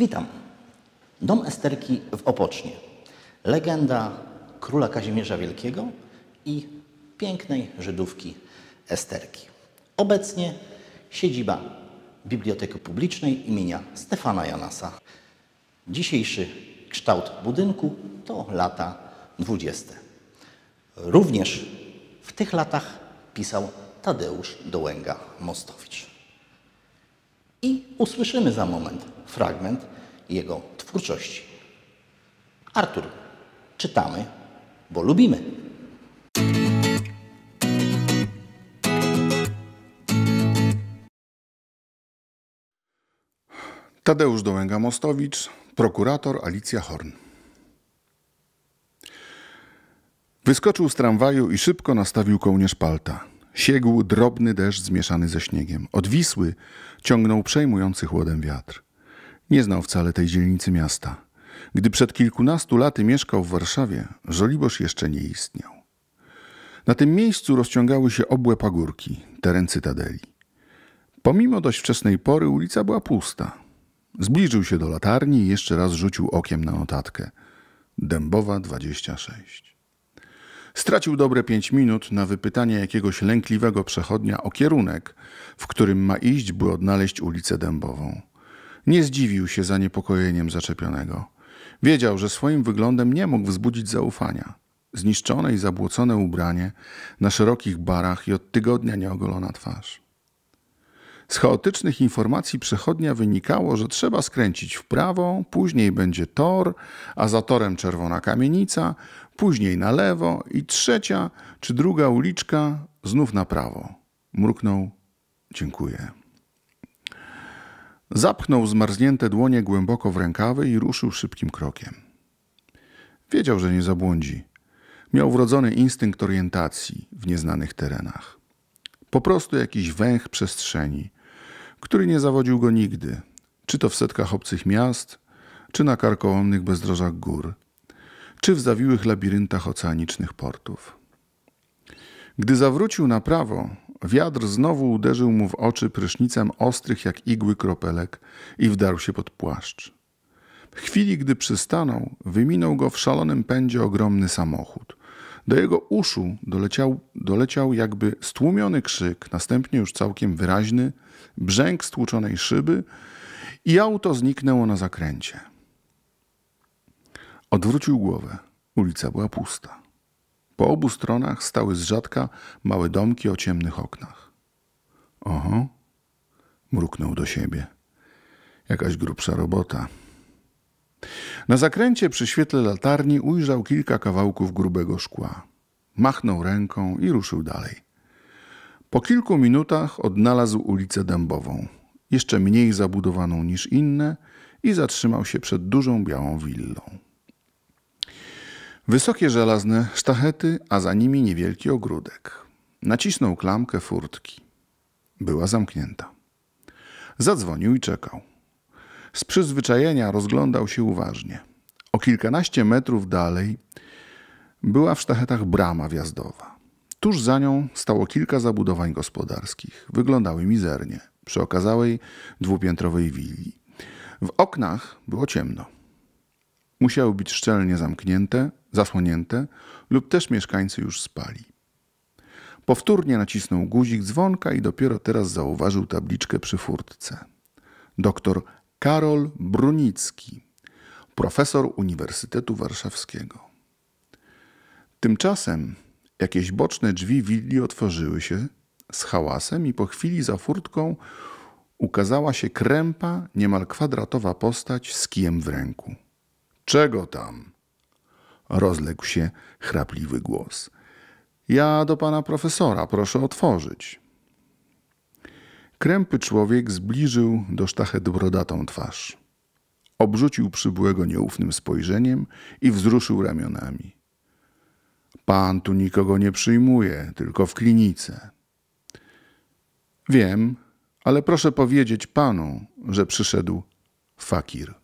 Witam. Dom Esterki w Opocznie. Legenda króla Kazimierza Wielkiego i pięknej Żydówki Esterki. Obecnie siedziba Biblioteki Publicznej imienia Stefana Janasa. Dzisiejszy kształt budynku to lata 20. Również w tych latach pisał Tadeusz Dołęga-Mostowicz i usłyszymy za moment fragment jego twórczości. Artur, czytamy, bo lubimy. Tadeusz Dołęga-Mostowicz, prokurator Alicja Horn. Wyskoczył z tramwaju i szybko nastawił kołnierz palta. Siegł drobny deszcz zmieszany ze śniegiem. Od Wisły ciągnął przejmujący chłodem wiatr. Nie znał wcale tej dzielnicy miasta. Gdy przed kilkunastu laty mieszkał w Warszawie, Żoliborz jeszcze nie istniał. Na tym miejscu rozciągały się obłe pagórki, teren cytadeli. Pomimo dość wczesnej pory ulica była pusta. Zbliżył się do latarni i jeszcze raz rzucił okiem na notatkę. Dębowa 26. Stracił dobre pięć minut na wypytanie jakiegoś lękliwego przechodnia o kierunek, w którym ma iść, by odnaleźć ulicę Dębową. Nie zdziwił się zaniepokojeniem zaczepionego. Wiedział, że swoim wyglądem nie mógł wzbudzić zaufania. Zniszczone i zabłocone ubranie, na szerokich barach i od tygodnia nieogolona twarz. Z chaotycznych informacji przechodnia wynikało, że trzeba skręcić w prawo, później będzie tor, a za torem czerwona kamienica, później na lewo i trzecia czy druga uliczka znów na prawo. Mruknął dziękuję. Zapchnął zmarznięte dłonie głęboko w rękawy i ruszył szybkim krokiem. Wiedział, że nie zabłądzi. Miał wrodzony instynkt orientacji w nieznanych terenach. Po prostu jakiś węch przestrzeni, który nie zawodził go nigdy, czy to w setkach obcych miast, czy na karkołomnych bezdrożach gór, czy w zawiłych labiryntach oceanicznych portów. Gdy zawrócił na prawo, wiatr znowu uderzył mu w oczy prysznicem ostrych jak igły kropelek i wdarł się pod płaszcz. W chwili, gdy przystanął, wyminął go w szalonym pędzie ogromny samochód. Do jego uszu doleciał, doleciał jakby stłumiony krzyk, następnie już całkiem wyraźny, brzęk stłuczonej szyby i auto zniknęło na zakręcie. Odwrócił głowę. Ulica była pusta. Po obu stronach stały z rzadka małe domki o ciemnych oknach. Oho, mruknął do siebie. Jakaś grubsza robota. Na zakręcie przy świetle latarni ujrzał kilka kawałków grubego szkła. Machnął ręką i ruszył dalej. Po kilku minutach odnalazł ulicę Dębową, jeszcze mniej zabudowaną niż inne, i zatrzymał się przed dużą białą willą. Wysokie żelazne sztachety, a za nimi niewielki ogródek. Nacisnął klamkę furtki. Była zamknięta. Zadzwonił i czekał. Z przyzwyczajenia rozglądał się uważnie. O kilkanaście metrów dalej była w sztachetach brama wjazdowa. Tuż za nią stało kilka zabudowań gospodarskich. Wyglądały mizernie przy okazałej dwupiętrowej willi. W oknach było ciemno musiały być szczelnie zamknięte, zasłonięte lub też mieszkańcy już spali. Powtórnie nacisnął guzik dzwonka i dopiero teraz zauważył tabliczkę przy furtce. Doktor Karol Brunicki, profesor Uniwersytetu Warszawskiego. Tymczasem jakieś boczne drzwi willi otworzyły się z hałasem i po chwili za furtką ukazała się krępa, niemal kwadratowa postać z kijem w ręku. Czego tam? Rozległ się chrapliwy głos. Ja do pana profesora, proszę otworzyć. Krępy człowiek zbliżył do sztachet brodatą twarz. Obrzucił przybyłego nieufnym spojrzeniem i wzruszył ramionami. Pan tu nikogo nie przyjmuje, tylko w klinice. Wiem, ale proszę powiedzieć panu, że przyszedł fakir.